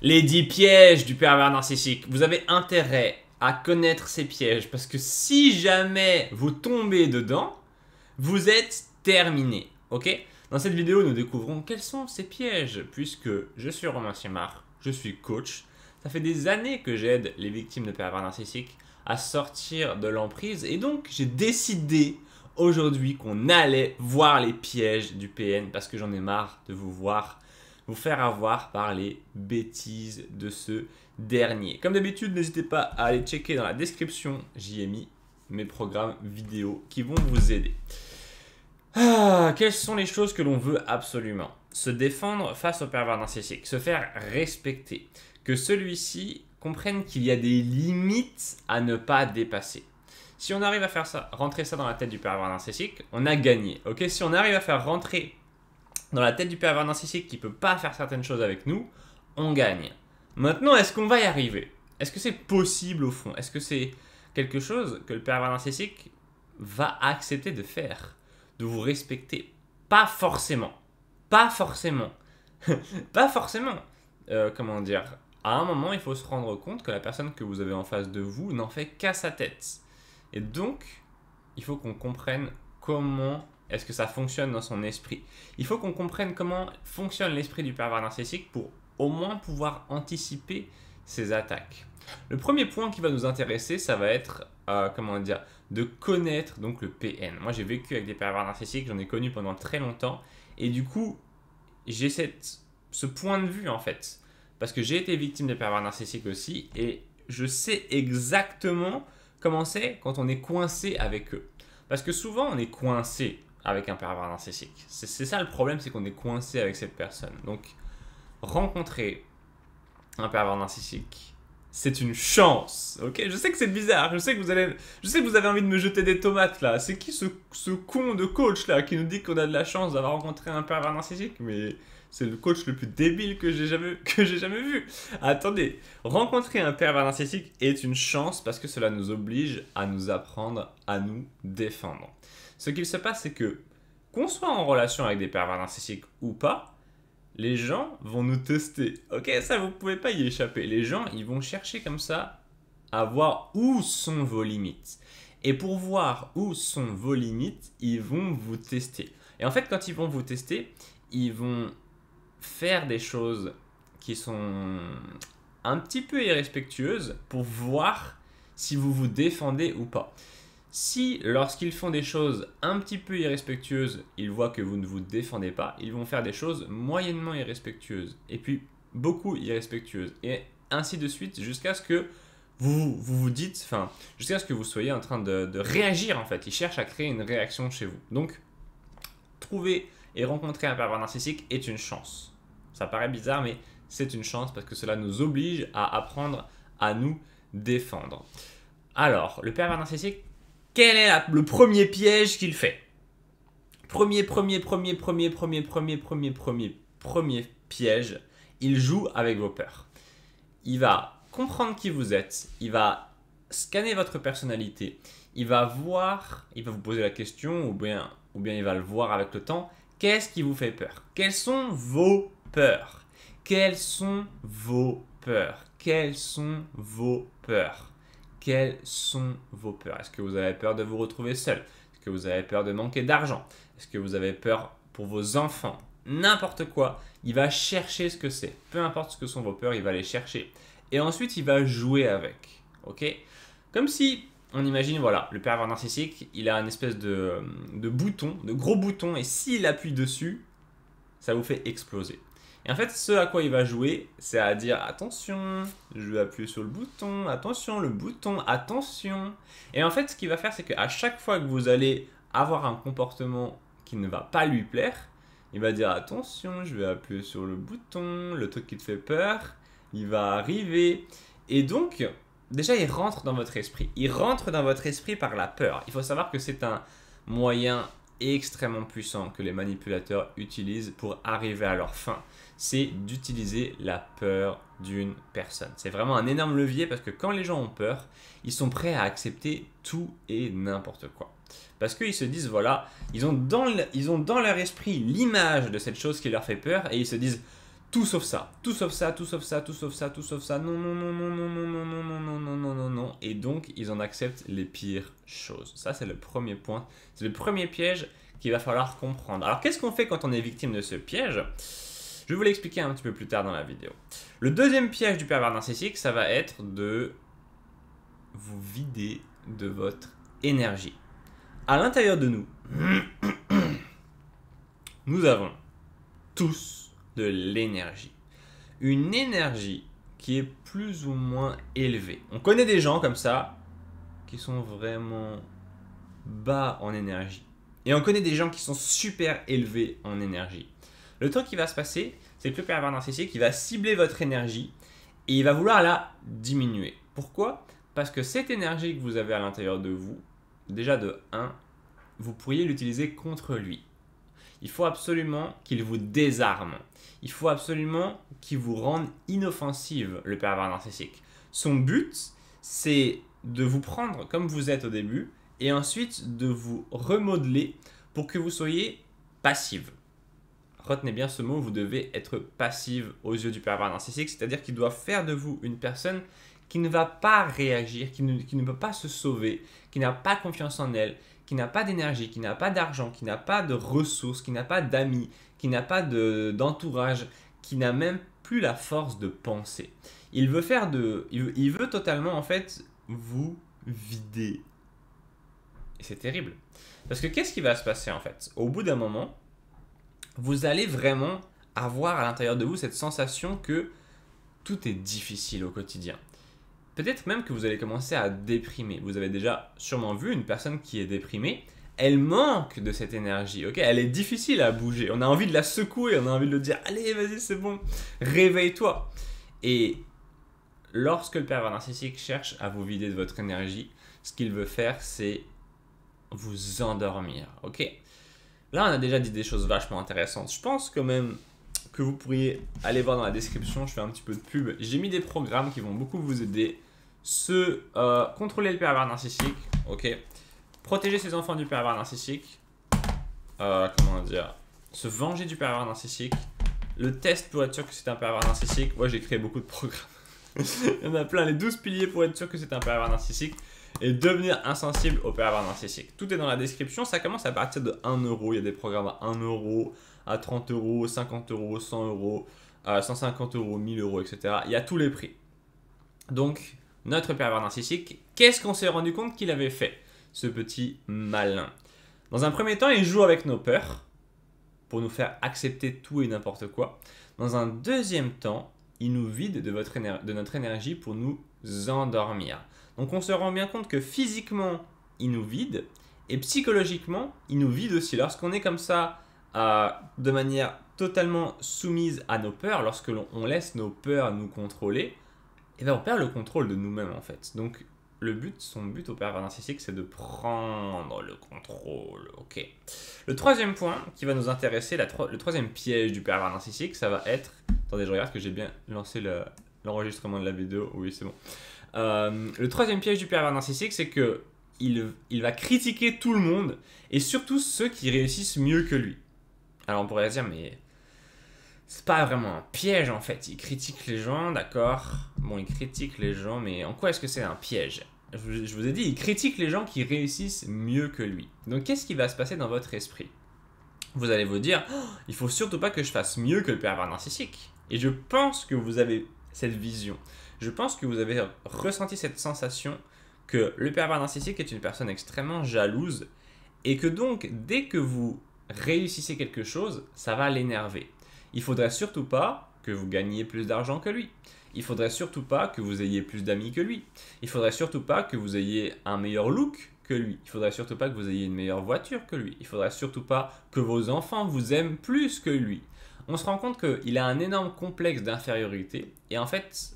Les 10 pièges du pervers narcissique. Vous avez intérêt à connaître ces pièges parce que si jamais vous tombez dedans, vous êtes terminé. Ok Dans cette vidéo, nous découvrons quels sont ces pièges puisque je suis Romain Simard, je suis coach. Ça fait des années que j'aide les victimes de pervers narcissiques à sortir de l'emprise et donc j'ai décidé aujourd'hui qu'on allait voir les pièges du PN parce que j'en ai marre de vous voir vous faire avoir par les bêtises de ce dernier. Comme d'habitude, n'hésitez pas à aller checker dans la description, j'y ai mis mes programmes vidéo qui vont vous aider. Ah, quelles sont les choses que l'on veut absolument Se défendre face au pervers narcissique, se faire respecter, que celui-ci comprenne qu'il y a des limites à ne pas dépasser. Si on arrive à faire ça, rentrer ça dans la tête du pervers narcissique, on a gagné. Ok, si on arrive à faire rentrer dans la tête du pervers narcissique qui peut pas faire certaines choses avec nous, on gagne. Maintenant, est-ce qu'on va y arriver Est-ce que c'est possible au fond Est-ce que c'est quelque chose que le pervers narcissique va accepter de faire, de vous respecter Pas forcément. Pas forcément. pas forcément. Euh, comment dire À un moment, il faut se rendre compte que la personne que vous avez en face de vous n'en fait qu'à sa tête. Et donc, il faut qu'on comprenne comment est-ce que ça fonctionne dans son esprit Il faut qu'on comprenne comment fonctionne l'esprit du pervers narcissique pour au moins pouvoir anticiper ses attaques. Le premier point qui va nous intéresser, ça va être, euh, comment dire, de connaître donc le PN. Moi, j'ai vécu avec des pervers narcissiques, j'en ai connu pendant très longtemps, et du coup, j'ai cette, ce point de vue en fait, parce que j'ai été victime des pervers narcissiques aussi, et je sais exactement comment c'est quand on est coincé avec eux. Parce que souvent, on est coincé avec un pervers narcissique. C'est ça le problème, c'est qu'on est coincé avec cette personne. Donc, rencontrer un pervers narcissique, c'est une chance, ok Je sais que c'est bizarre, je sais que, vous allez, je sais vous avez envie de me jeter des tomates là. C'est qui ce, ce, con de coach là qui nous dit qu'on a de la chance d'avoir rencontré un pervers narcissique Mais c'est le coach le plus débile que j'ai jamais, que jamais vu. Attendez, rencontrer un pervers narcissique est une chance parce que cela nous oblige à nous apprendre à nous défendre. Ce qu'il se passe, c'est que, qu'on soit en relation avec des pervers narcissiques ou pas, les gens vont nous tester. Ok, ça, vous pouvez pas y échapper. Les gens, ils vont chercher comme ça à voir où sont vos limites. Et pour voir où sont vos limites, ils vont vous tester. Et en fait, quand ils vont vous tester, ils vont faire des choses qui sont un petit peu irrespectueuses pour voir si vous vous défendez ou pas. Si, lorsqu'ils font des choses un petit peu irrespectueuses, ils voient que vous ne vous défendez pas, ils vont faire des choses moyennement irrespectueuses, et puis beaucoup irrespectueuses, et ainsi de suite, jusqu'à ce que vous vous, dites, enfin, jusqu'à ce que vous soyez en train de, réagir en fait. Ils cherchent à créer une réaction chez vous. Donc, trouver et rencontrer un pervers narcissique est une chance. Ça paraît bizarre, mais c'est une chance parce que cela nous oblige à apprendre à nous défendre. Alors, le pervers narcissique quel est le premier piège qu'il fait premier, premier, premier, premier, premier, premier, premier, premier, premier piège, il joue avec vos peurs. Il va comprendre qui vous êtes, il va scanner votre personnalité, il va voir, il va vous poser la question, ou bien, ou bien il va le voir avec le temps, qu'est-ce qui vous fait peur Quelles sont vos peurs Quelles sont vos peurs Quelles sont vos peurs quelles sont vos peurs Est-ce que vous avez peur de vous retrouver seul Est-ce que vous avez peur de manquer d'argent Est-ce que vous avez peur pour vos enfants N'importe quoi, il va chercher ce que c'est. Peu importe ce que sont vos peurs, il va les chercher. Et ensuite, il va jouer avec. Ok Comme si on imagine, voilà, le pervers narcissique, il a une espèce de, euh, de bouton, de gros bouton, et s'il appuie dessus, ça vous fait exploser en fait, ce à quoi il va jouer, c'est à dire attention, je vais appuyer sur le bouton, attention, le bouton, attention. Et en fait, ce qu'il va faire, c'est qu'à chaque fois que vous allez avoir un comportement qui ne va pas lui plaire, il va dire attention, je vais appuyer sur le bouton, le truc qui te fait peur, il va arriver. Et donc, déjà, il rentre dans votre esprit. Il rentre dans votre esprit par la peur. Il faut savoir que c'est un moyen extrêmement puissant que les manipulateurs utilisent pour arriver à leur fin, c'est d'utiliser la peur d'une personne. C'est vraiment un énorme levier parce que quand les gens ont peur, ils sont prêts à accepter tout et n'importe quoi. Parce qu'ils se disent, voilà, ils ont dans, ils ont dans leur esprit l'image de cette chose qui leur fait peur et ils se disent, tout sauf ça, tout sauf ça, tout sauf ça, tout sauf ça, tout sauf ça. Non, non, non, non, non, non, non, non, non, non, non, non, non, non. Et donc, ils en acceptent les pires choses. Ça, c'est le premier point. C'est le premier piège qu'il va falloir comprendre. Alors, qu'est-ce qu'on fait quand on est victime de ce piège Je vais vous l'expliquer un petit peu plus tard dans la vidéo. Le deuxième piège du pervers narcissique, ça va être de vous vider de votre énergie. À l'intérieur de nous, nous avons tous l'énergie. Une énergie qui est plus ou moins élevée. On connaît des gens comme ça qui sont vraiment bas en énergie. Et on connaît des gens qui sont super élevés en énergie. Le truc qui va se passer, c'est que le pervers narcissique, qui va cibler votre énergie et il va vouloir la diminuer. Pourquoi Parce que cette énergie que vous avez à l'intérieur de vous, déjà de 1, vous pourriez l'utiliser contre lui. Il faut absolument qu'il vous désarme. Il faut absolument qu'il vous rende inoffensive, le pervers narcissique. Son but, c'est de vous prendre comme vous êtes au début et ensuite de vous remodeler pour que vous soyez passive. Retenez bien ce mot, vous devez être passive aux yeux du pervers narcissique, c'est-à-dire qu'il doit faire de vous une personne qui ne va pas réagir, qui ne, qui ne peut pas se sauver, qui n'a pas confiance en elle, qui n'a pas d'énergie, qui n'a pas d'argent, qui n'a pas de ressources, qui n'a pas d'amis, qui n'a pas d'entourage, qui n'a même plus la force de penser. Il veut faire de... il veut totalement, en fait, vous vider. Et c'est terrible. Parce que qu'est-ce qui va se passer, en fait Au bout d'un moment, vous allez vraiment avoir à l'intérieur de vous cette sensation que tout est difficile au quotidien. Peut-être même que vous allez commencer à déprimer. Vous avez déjà sûrement vu une personne qui est déprimée. Elle manque de cette énergie, ok Elle est difficile à bouger. On a envie de la secouer, on a envie de le dire Allez, vas-y, c'est bon, réveille-toi. Et lorsque le pervers narcissique cherche à vous vider de votre énergie, ce qu'il veut faire, c'est vous endormir, ok Là, on a déjà dit des choses vachement intéressantes. Je pense quand même que vous pourriez aller voir dans la description, je fais un petit peu de pub. J'ai mis des programmes qui vont beaucoup vous aider se euh, contrôler le pervers narcissique, ok, protéger ses enfants du pervers narcissique, euh, comment dire, se venger du pervers narcissique. Le test pour être sûr que c'est un pervers narcissique. Moi, j'ai créé beaucoup de programmes. Il y en a plein, les 12 piliers pour être sûr que c'est un pervers narcissique. Et devenir insensible au pervers narcissique. Tout est dans la description. Ça commence à partir de 1 euro. Il y a des programmes à 1 euro, à 30 euh, euros, 50 euros, 100 euros, 150 euros, 1000 euros, etc. Il y a tous les prix. Donc, notre pervers narcissique, qu'est-ce qu'on s'est rendu compte qu'il avait fait, ce petit malin Dans un premier temps, il joue avec nos peurs pour nous faire accepter tout et n'importe quoi. Dans un deuxième temps, il nous vide de, notre énergie pour nous endormir. Donc on se rend bien compte que physiquement, il nous vide, et psychologiquement, il nous vide aussi. Lorsqu'on est comme ça, euh, de manière totalement soumise à nos peurs, lorsque l'on laisse nos peurs nous contrôler, et eh bien, on perd le contrôle de nous-mêmes en fait. Donc le but, son but au pervers narcissique, c'est de prendre le contrôle. Ok. Le troisième point qui va nous intéresser, la le troisième piège du Père narcissique, ça va être. Attendez, je regarde que j'ai bien lancé l'enregistrement de la vidéo. Oui, c'est bon. Euh, le troisième piège du Père narcissique, c'est que il, il, va critiquer tout le monde et surtout ceux qui réussissent mieux que lui. Alors on pourrait dire, mais c'est pas vraiment un piège en fait. Il critique les gens, d'accord Bon, il critique les gens, mais en quoi est-ce que c'est un piège je, vous ai dit, il critique les gens qui réussissent mieux que lui. Donc qu'est-ce qui va se passer dans votre esprit Vous allez vous dire, oh, il faut surtout pas que je fasse mieux que le pervers narcissique. Et je pense que vous avez cette vision. Je pense que vous avez ressenti cette sensation que le pervers narcissique est une personne extrêmement jalouse et que donc dès que vous réussissez quelque chose, ça va l'énerver il faudrait surtout pas que vous gagniez plus d'argent que lui. Il faudrait surtout pas que vous ayez plus d'amis que lui. Il faudrait surtout pas que vous ayez un meilleur look que lui. Il faudrait surtout pas que vous ayez une meilleure voiture que lui. Il faudrait surtout pas que vos enfants vous aiment plus que lui. On se rend compte qu'il a un énorme complexe d'infériorité et en fait,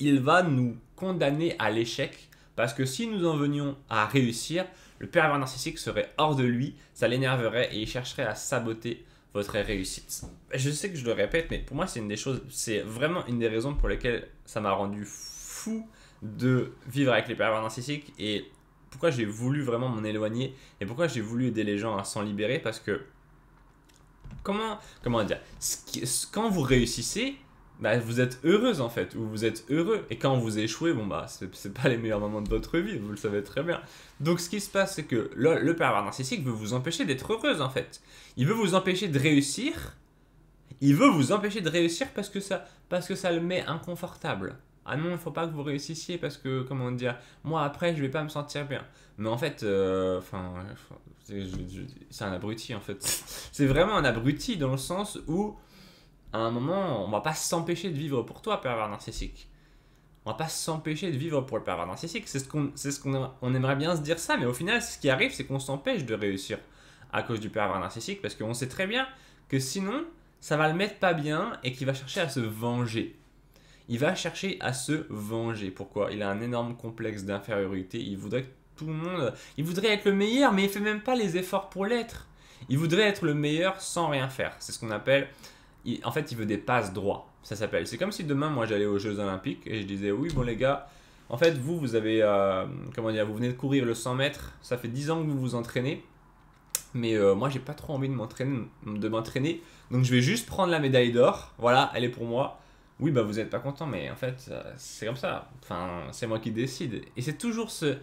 il va nous condamner à l'échec parce que si nous en venions à réussir, le pervers narcissique serait hors de lui, ça l'énerverait et il chercherait à saboter votre réussite. Je sais que je le répète, mais pour moi, c'est une des choses, c'est vraiment une des raisons pour lesquelles ça m'a rendu fou de vivre avec les pervers narcissiques et pourquoi j'ai voulu vraiment m'en éloigner et pourquoi j'ai voulu aider les gens à s'en libérer parce que comment comment dire quand vous réussissez bah, vous êtes heureuse en fait, ou vous êtes heureux. Et quand vous échouez, bon bah c'est pas les meilleurs moments de votre vie, vous le savez très bien. Donc ce qui se passe, c'est que le, le, pervers narcissique veut vous empêcher d'être heureuse en fait. Il veut vous empêcher de réussir. Il veut vous empêcher de réussir parce que ça, parce que ça le met inconfortable. Ah non, il faut pas que vous réussissiez parce que comment dire, moi après je vais pas me sentir bien. Mais en fait, euh, enfin, c'est un abruti en fait. c'est vraiment un abruti dans le sens où à un moment, on va pas s'empêcher de vivre pour toi, pervers narcissique. On va pas s'empêcher de vivre pour le pervers narcissique. C'est ce qu'on ce qu'on, on, aimerait bien se dire ça, mais au final, ce qui arrive, c'est qu'on s'empêche de réussir à cause du pervers narcissique, parce qu'on sait très bien que sinon, ça va le mettre pas bien et qu'il va chercher à se venger. Il va chercher à se venger. Pourquoi Il a un énorme complexe d'infériorité. Il voudrait tout le monde. Il voudrait être le meilleur, mais il fait même pas les efforts pour l'être. Il voudrait être le meilleur sans rien faire. C'est ce qu'on appelle en fait, il veut des passes droits. Ça s'appelle. C'est comme si demain, moi, j'allais aux Jeux Olympiques et je disais, oui, bon, les gars, en fait, vous, vous avez, euh, comment dire, vous venez de courir le 100 mètres, ça fait 10 ans que vous vous entraînez, mais euh, moi, j'ai pas trop envie de m'entraîner, de m'entraîner, donc je vais juste prendre la médaille d'or, voilà, elle est pour moi. Oui, bah, vous n'êtes pas content, mais en fait, euh, c'est comme ça. Enfin, c'est moi qui décide. Et c'est toujours ce,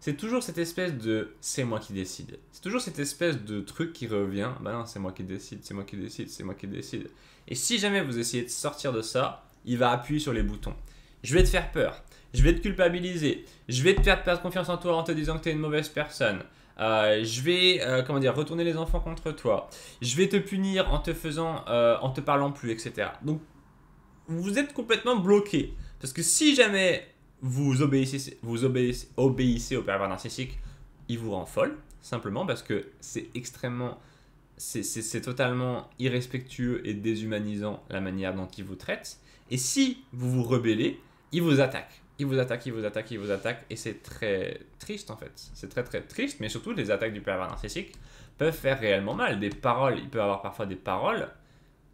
c'est toujours cette espèce de c'est moi qui décide. C'est toujours cette espèce de truc qui revient. Bah non, c'est moi qui décide, c'est moi qui décide, c'est moi qui décide. Et si jamais vous essayez de sortir de ça, il va appuyer sur les boutons. Je vais te faire peur. Je vais te culpabiliser. Je vais te faire perdre confiance en toi en te disant que tu es une mauvaise personne. Euh, je vais, euh, comment dire, retourner les enfants contre toi. Je vais te punir en te faisant, euh, en te parlant plus, etc. Donc, vous êtes complètement bloqué. Parce que si jamais vous obéissez, vous obéissez, obéissez au pervers narcissique, il vous rend folle, simplement parce que c'est extrêmement. C'est totalement irrespectueux et déshumanisant la manière dont il vous traite. Et si vous vous rebellez, il vous attaque. Il vous attaque, il vous attaque, il vous attaque. Et c'est très triste en fait. C'est très très triste, mais surtout les attaques du pervers narcissique peuvent faire réellement mal. Des paroles, il peut avoir parfois des paroles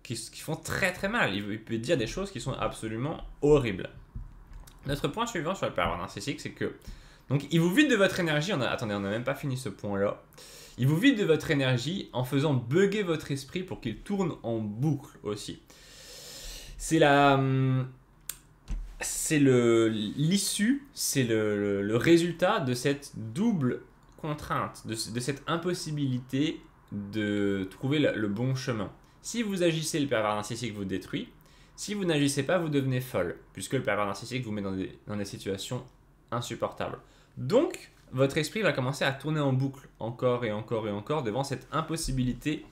qui, qui font très très mal. il peut dire des choses qui sont absolument horribles. Notre point suivant sur le pervers narcissique, c'est que. Donc, il vous vide de votre énergie. attendez, on n'a même pas fini ce point-là. Il vous vide de votre énergie en faisant bugger votre esprit pour qu'il tourne en boucle aussi. C'est la. Hum, c'est l'issue, c'est le, le, résultat de cette double contrainte, de, cette impossibilité de trouver le, le bon chemin. Si vous agissez, le pervers narcissique vous détruit. Si vous n'agissez pas, vous devenez folle, puisque le pervers narcissique vous met dans des, situations insupportables. Donc, votre esprit va commencer à tourner en boucle encore et encore et encore devant cette impossibilité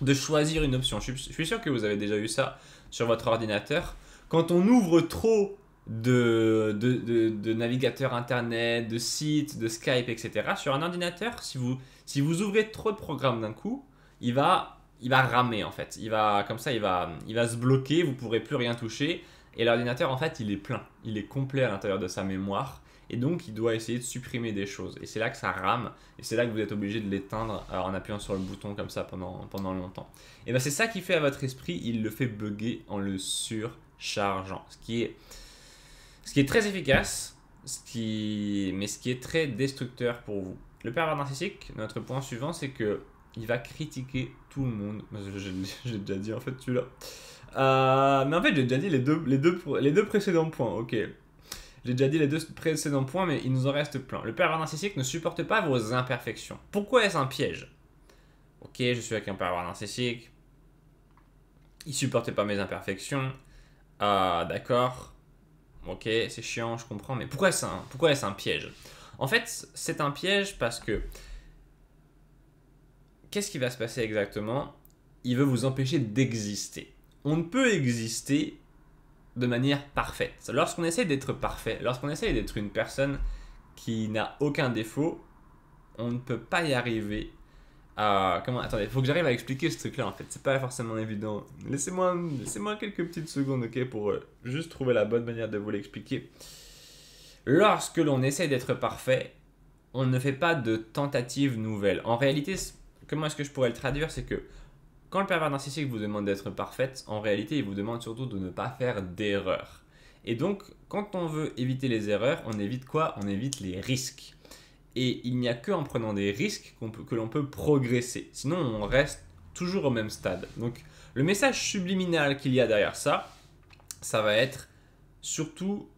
de choisir une option. Je suis sûr que vous avez déjà eu ça sur votre ordinateur. Quand on ouvre trop de, navigateurs internet, de sites, de Skype, etc., sur un ordinateur, si vous, si vous ouvrez trop de programmes d'un coup, il va il va ramer en fait. Il va comme ça, il va, il va se bloquer. Vous pourrez plus rien toucher. Et l'ordinateur en fait, il est plein, il est complet à l'intérieur de sa mémoire. Et donc, il doit essayer de supprimer des choses. Et c'est là que ça rame. Et c'est là que vous êtes obligé de l'éteindre euh, en appuyant sur le bouton comme ça pendant, pendant longtemps. Et ben c'est ça qui fait à votre esprit. Il le fait bugger en le surchargeant. Ce qui est, ce qui est très efficace, ce qui, mais ce qui est très destructeur pour vous. Le pervers narcissique, notre point suivant, c'est que il va critiquer tout le monde. Bah, j'ai déjà dit en fait celui-là. Euh, mais en fait, j'ai déjà dit les deux, les, deux, les deux précédents points, ok. J'ai déjà dit les deux précédents points, mais il nous en reste plein. Le pervers narcissique ne supporte pas vos imperfections. Pourquoi est-ce un piège Ok, je suis avec un pervers narcissique. Il supporte pas mes imperfections. Ah, d'accord. Ok, c'est chiant, je comprends, mais pourquoi est-ce pourquoi est un piège En fait, c'est un piège parce que qu'est-ce qui va se passer exactement Il veut vous empêcher d'exister. On ne peut exister de manière parfaite. Lorsqu'on essaie d'être parfait, lorsqu'on essaie d'être une personne qui n'a aucun défaut, on ne peut pas y arriver. À... comment Attendez, faut que j'arrive à expliquer ce truc-là en fait. C'est pas forcément évident. Laissez-moi, laissez-moi quelques petites secondes, ok, pour euh, juste trouver la bonne manière de vous l'expliquer. Lorsque l'on essaie d'être parfait, on ne fait pas de tentatives nouvelles. En réalité, comment est-ce que je pourrais le traduire C'est que quand le pervers narcissique vous demande d'être parfaite, en réalité, il vous demande surtout de ne pas faire d'erreurs. Et donc, quand on veut éviter les erreurs, on évite quoi On évite les risques. Et il n'y a que en prenant des risques que l'on peut progresser. Sinon, on reste toujours au même stade. Donc, le message subliminal qu'il y a derrière ça, ça va être surtout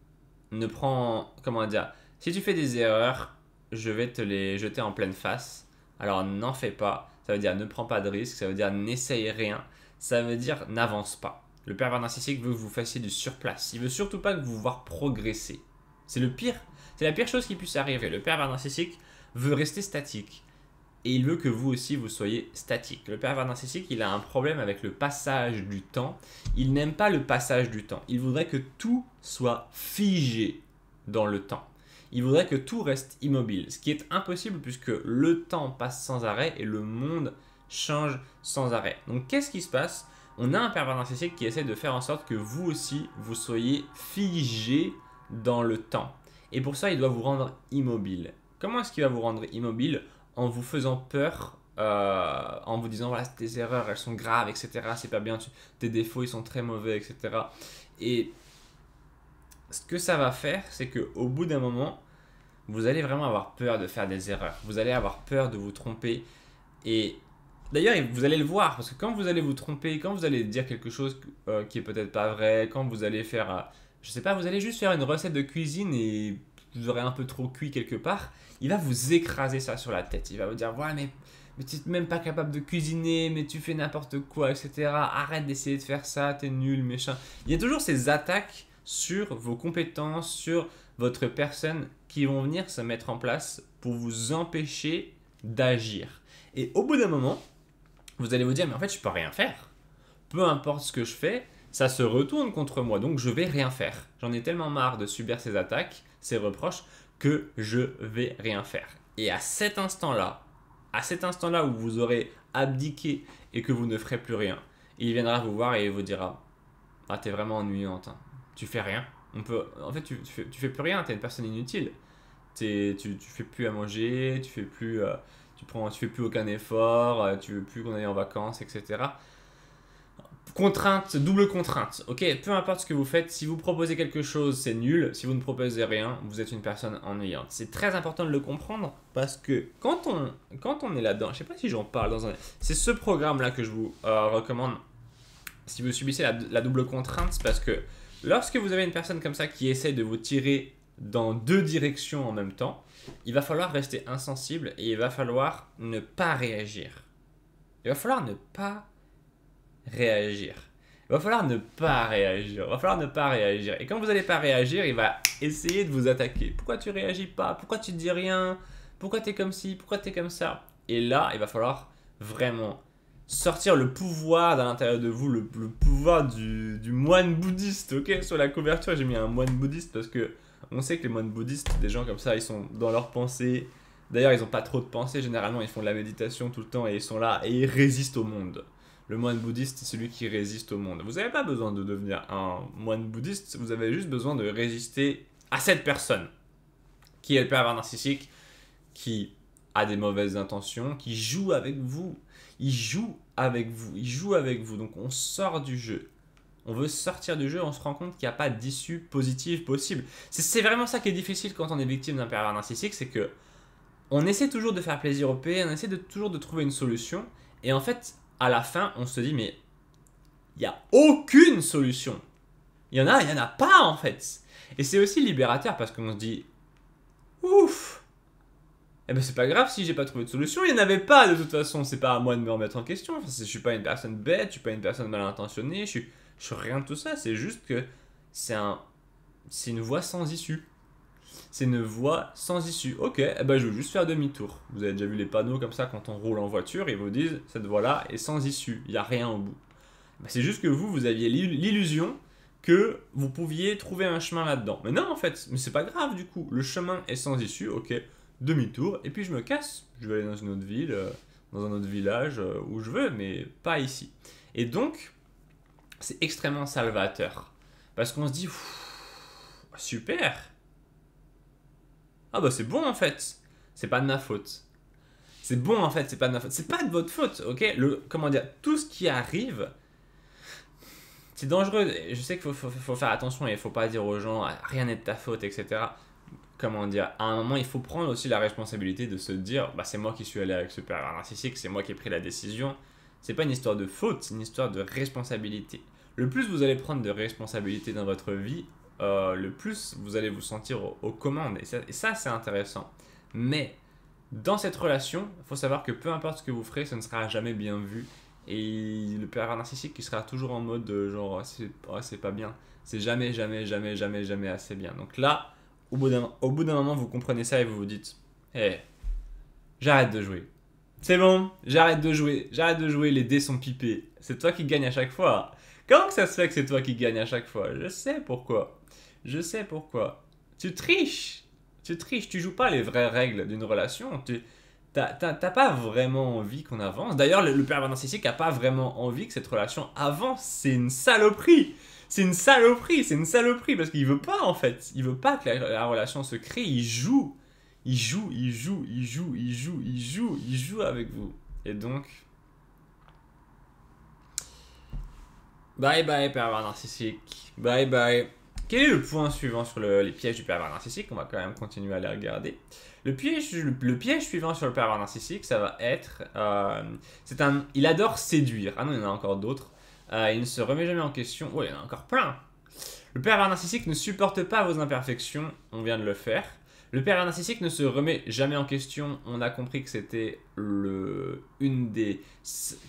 ne prends comment dire. Si tu fais des erreurs, je vais te les jeter en pleine face alors n'en fais pas, ça veut dire ne prends pas de risques, ça veut dire n'essaye rien, ça veut dire n'avance pas. Le pervers narcissique veut que vous fassiez du surplace, il veut surtout pas que vous voir progresser. C'est le pire, c'est la pire chose qui puisse arriver. Le pervers narcissique veut rester statique et il veut que vous aussi vous soyez statique. Le pervers narcissique, il a un problème avec le passage du temps. Il n'aime pas le passage du temps. Il voudrait que tout soit figé dans le temps il voudrait que tout reste immobile, ce qui est impossible puisque le temps passe sans arrêt et le monde change sans arrêt. Donc qu'est-ce qui se passe On a un pervers narcissique qui essaie de faire en sorte que vous aussi, vous soyez figé dans le temps. Et pour ça, il doit vous rendre immobile. Comment est-ce qu'il va vous rendre immobile En vous faisant peur, euh, en vous disant, voilà, tes erreurs, elles sont graves, etc. C'est pas bien, tes défauts, ils sont très mauvais, etc. Et ce que ça va faire, c'est qu'au bout d'un moment, vous allez vraiment avoir peur de faire des erreurs. Vous allez avoir peur de vous tromper. Et d'ailleurs, vous allez le voir, parce que quand vous allez vous tromper, quand vous allez dire quelque chose euh, qui est peut-être pas vrai, quand vous allez faire, je euh, je sais pas, vous allez juste faire une recette de cuisine et vous aurez un peu trop cuit quelque part, il va vous écraser ça sur la tête. Il va vous dire, ouais, mais, mais tu n'es même pas capable de cuisiner, mais tu fais n'importe quoi, etc. Arrête d'essayer de faire ça, t'es nul, méchant. Il y a toujours ces attaques sur vos compétences, sur votre personne qui vont venir se mettre en place pour vous empêcher d'agir. Et au bout d'un moment, vous allez vous dire, mais en fait, je peux rien faire. Peu importe ce que je fais, ça se retourne contre moi, donc je vais rien faire. J'en ai tellement marre de subir ces attaques, ces reproches, que je vais rien faire. Et à cet instant-là, à cet instant-là où vous aurez abdiqué et que vous ne ferez plus rien, il viendra vous voir et il vous dira, ah, t'es vraiment ennuyante tu fais rien. On peut, en fait, tu, fais, plus rien, tu es une personne inutile. Es, tu, tu fais plus à manger, tu fais plus, euh, tu prends, tu fais plus aucun effort, euh, tu veux plus qu'on aille en vacances, etc. Contrainte, double contrainte. Ok, peu importe ce que vous faites, si vous proposez quelque chose, c'est nul. Si vous ne proposez rien, vous êtes une personne ennuyante. C'est très important de le comprendre parce que quand on, quand on est là-dedans, je sais pas si j'en parle dans un. C'est ce programme-là que je vous euh, recommande. Si vous subissez la, la double contrainte, c'est parce que Lorsque vous avez une personne comme ça qui essaie de vous tirer dans deux directions en même temps, il va falloir rester insensible et il va falloir ne pas réagir. Il va falloir ne pas réagir. Il va falloir ne pas réagir. Il va falloir ne pas réagir. Et quand vous n'allez pas réagir, il va essayer de vous attaquer. Pourquoi tu réagis pas Pourquoi tu ne dis rien Pourquoi tu es comme ci Pourquoi tu es comme ça Et là, il va falloir vraiment sortir le pouvoir à l'intérieur de vous, le, pouvoir du, moine bouddhiste. Ok, sur la couverture, j'ai mis un moine bouddhiste parce que on sait que les moines bouddhistes, des gens comme ça, ils sont dans leur pensée D'ailleurs, ils n'ont pas trop de pensée Généralement, ils font de la méditation tout le temps et ils sont là et ils résistent au monde. Le moine bouddhiste, c'est celui qui résiste au monde. Vous n'avez pas besoin de devenir un moine bouddhiste, vous avez juste besoin de résister à cette personne qui est le pervers narcissique, qui a des mauvaises intentions, qui joue avec vous il joue avec vous, il joue avec vous. Donc on sort du jeu. On veut sortir du jeu, on se rend compte qu'il n'y a pas d'issue positive possible. C'est vraiment ça qui est difficile quand on est victime d'un pervers narcissique, c'est que on essaie toujours de faire plaisir au pays, on essaie de, toujours de trouver une solution, et en fait, à la fin, on se dit mais il n'y a aucune solution. Il y en a, il n'y en a pas en fait. Et c'est aussi libérateur parce qu'on se dit ouf, eh ben c'est pas grave si j'ai pas trouvé de solution, il n'y en avait pas de toute façon, c'est pas à moi de me remettre en question. Enfin, je suis pas une personne bête, je suis pas une personne mal intentionnée, je suis, je suis rien de tout ça, c'est juste que c'est un, c'est une voie sans issue. C'est une voie sans issue. Ok, eh ben je veux juste faire demi-tour. Vous avez déjà vu les panneaux comme ça quand on roule en voiture, ils vous disent cette voie-là est sans issue, il n'y a rien au bout. Eh ben, c'est juste que vous, vous aviez l'illusion que vous pouviez trouver un chemin là-dedans. Mais non, en fait, mais c'est pas grave du coup. Le chemin est sans issue, ok demi-tour, et puis je me casse. Je vais aller dans une autre ville, euh, dans un autre village, euh, où je veux, mais pas ici. Et donc, c'est extrêmement salvateur. Parce qu'on se dit, super Ah bah c'est bon en fait, c'est pas de ma faute. C'est bon en fait, c'est pas de ma faute. C'est pas de votre faute, ok Le, Comment dire, tout ce qui arrive, c'est dangereux. Je sais qu'il faut, faut, faire attention et il faut pas dire aux gens rien n'est de ta faute, etc comment dire, à un moment, il faut prendre aussi la responsabilité de se dire, bah, c'est moi qui suis allé avec ce pervers narcissique, c'est moi qui ai pris la décision. C'est pas une histoire de faute, c'est une histoire de responsabilité. Le plus vous allez prendre de responsabilité dans votre vie, euh, le plus vous allez vous sentir aux, commandes. Et ça, c'est intéressant. Mais dans cette relation, il faut savoir que peu importe ce que vous ferez, ça ne sera jamais bien vu. Et le père narcissique qui sera toujours en mode de genre, ah, ah, c'est pas bien. C'est jamais, jamais, jamais, jamais, jamais assez bien. Donc là, au bout d'un moment, vous comprenez ça et vous vous dites Hé, eh, j'arrête de jouer. C'est bon, j'arrête de jouer, j'arrête de jouer, les dés sont pipés. C'est toi qui gagne à chaque fois. Comment ça se fait que c'est toi qui gagne à chaque fois Je sais pourquoi. Je sais pourquoi. Tu triches Tu triches, tu joues pas les vraies règles d'une relation. Tu T'as pas vraiment envie qu'on avance. D'ailleurs, le, le pervers narcissique a pas vraiment envie que cette relation avance. C'est une saloperie c'est une saloperie, c'est une saloperie parce qu'il veut pas en fait, il veut pas que la, relation se crée, il joue, il joue, il joue, il joue, il joue, il joue, il joue avec vous. Et donc, bye bye pervers narcissique, bye bye. Quel est le point suivant sur les pièges du pervers narcissique On va quand même continuer à les regarder. Le piège, suivant sur le pervers narcissique, ça va être, euh, c'est un, il adore séduire. Ah non, il y en a encore d'autres. Euh, il ne se remet jamais en question. Oh, il y en a encore plein. Le père narcissique ne supporte pas vos imperfections. On vient de le faire. Le père narcissique ne se remet jamais en question. On a compris que c'était le une des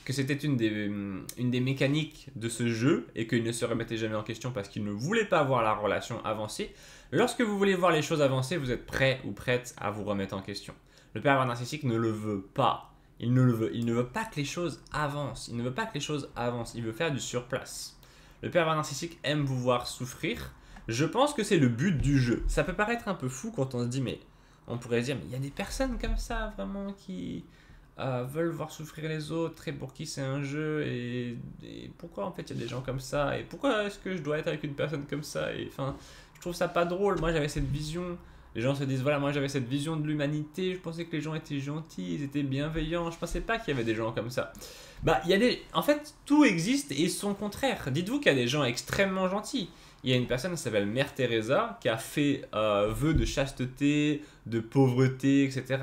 que c'était une des mm, une des mécaniques de ce jeu et qu'il ne se remettait jamais en question parce qu'il ne voulait pas voir la relation avancer. Lorsque vous voulez voir les choses avancer, vous êtes prêt ou prête à vous remettre en question. Le père narcissique ne le veut pas. Il ne le veut. Il ne veut pas que les choses avancent. Il ne veut pas que les choses avancent. Il veut faire du surplace. Le pervers narcissique aime vous voir souffrir. Je pense que c'est le but du jeu. Ça peut paraître un peu fou quand on se dit, mais on pourrait dire, mais il y a des personnes comme ça vraiment qui euh, veulent voir souffrir les autres et pour qui c'est un jeu. Et, pourquoi en fait il y a des gens comme ça Et pourquoi est-ce que je dois être avec une personne comme ça Et enfin, je trouve ça pas drôle. Moi j'avais cette vision les gens se disent voilà, moi j'avais cette vision de l'humanité, je pensais que les gens étaient gentils, ils étaient bienveillants, je pensais pas qu'il y avait des gens comme ça. Bah, il y a des. En fait, tout existe et son contraire. Dites-vous qu'il y a des gens extrêmement gentils. Il y a une personne qui s'appelle Mère Teresa qui a fait euh, vœu de chasteté, de pauvreté, etc.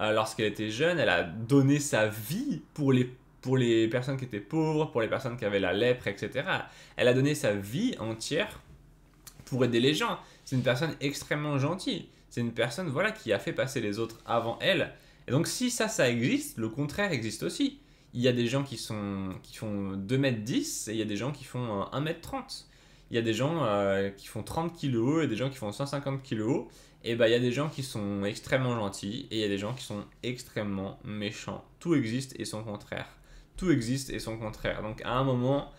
Euh, lorsqu'elle était jeune, elle a donné sa vie pour les pour les personnes qui étaient pauvres, pour les personnes qui avaient la lèpre, etc. Elle a donné sa vie entière pour aider les gens c'est une personne extrêmement gentille. C'est une personne voilà qui a fait passer les autres avant elle. Et donc si ça, ça existe, le contraire existe aussi. Il y a des gens qui, sont, qui font 2m10 et il y a des gens qui font 1m30. Euh, il y a des gens euh, qui font 30 kg et des gens qui font 150 kg. Et bien, il y a des gens qui sont extrêmement gentils et il y a des gens qui sont extrêmement méchants. Tout existe et son contraire. Tout existe et son contraire. Donc à un moment,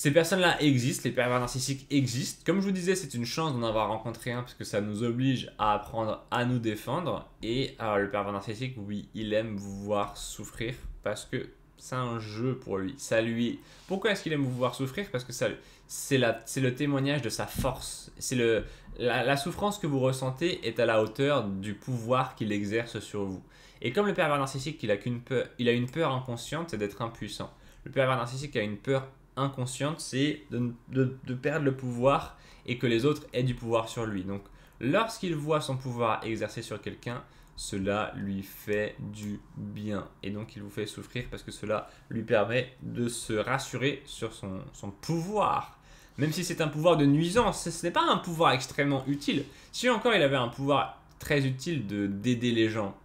ces personnes-là existent, les pervers narcissiques existent. Comme je vous disais, c'est une chance d'en avoir rencontré un parce que ça nous oblige à apprendre à nous défendre. Et le pervers narcissique, oui, il aime vous voir souffrir parce que c'est un jeu pour lui. Ça lui. Pourquoi est-ce qu'il aime vous voir souffrir Parce que ça, c'est la, c'est le témoignage de sa force. C'est le, la, la, souffrance que vous ressentez est à la hauteur du pouvoir qu'il exerce sur vous. Et comme le pervers narcissique, il a qu'une peur, il a une peur inconsciente, c'est d'être impuissant. Le pervers narcissique a une peur inconsciente, c'est de, perdre le pouvoir et que les autres aient du pouvoir sur lui. Donc lorsqu'il voit son pouvoir exercé sur quelqu'un, cela lui fait du bien. Et donc il vous fait souffrir parce que cela lui permet de se rassurer sur son, pouvoir. Même si c'est un pouvoir de nuisance, ce n'est pas un pouvoir extrêmement utile. Si encore il avait un pouvoir très utile de d'aider les gens,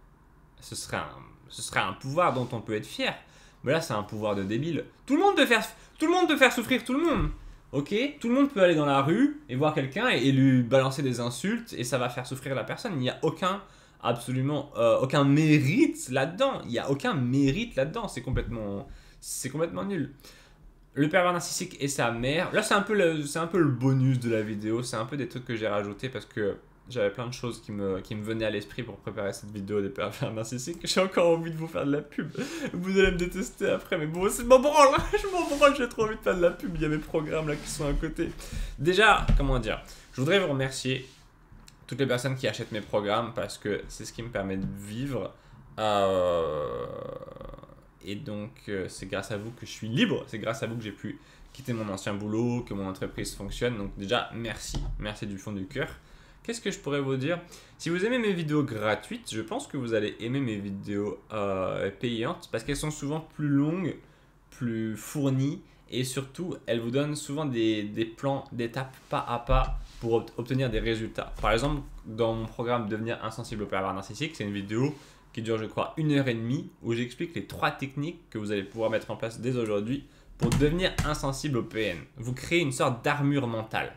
ce serait un, ce serait un pouvoir dont on peut être fier. Mais là, c'est un pouvoir de débile. Tout le monde peut faire, tout le monde peut faire souffrir tout le monde. Ok, tout le monde peut aller dans la rue et voir quelqu'un et, lui balancer des insultes et ça va faire souffrir la personne. Il n'y a aucun, absolument, euh, aucun mérite là-dedans. Il n'y a aucun mérite là-dedans. C'est complètement, c'est complètement nul. Le pervers narcissique et sa mère. Là, c'est un peu le, c'est un peu le bonus de la vidéo. C'est un peu des trucs que j'ai rajoutés parce que j'avais plein de choses qui me, qui me venaient à l'esprit pour préparer cette vidéo des pervers que J'ai encore envie de vous faire de la pub. Vous allez me détester après, mais bon, c'est mon branle. Je m'en branle, j'ai trop envie de faire de la pub. Il y a mes programmes là qui sont à côté. Déjà, comment dire Je voudrais vous remercier toutes les personnes qui achètent mes programmes parce que c'est ce qui me permet de vivre. Euh, et donc, euh, c'est grâce à vous que je suis libre. C'est grâce à vous que j'ai pu quitter mon ancien boulot, que mon entreprise fonctionne. Donc, déjà, merci. Merci du fond du cœur. Qu'est-ce que je pourrais vous dire Si vous aimez mes vidéos gratuites, je pense que vous allez aimer mes vidéos euh, payantes parce qu'elles sont souvent plus longues, plus fournies et surtout, elles vous donnent souvent des, plans d'étapes pas à pas pour obtenir des résultats. Par exemple, dans mon programme Devenir insensible au pervers narcissique, c'est une vidéo qui dure, je crois, une heure et demie où j'explique les trois techniques que vous allez pouvoir mettre en place dès aujourd'hui pour devenir insensible au PN. Vous créez une sorte d'armure mentale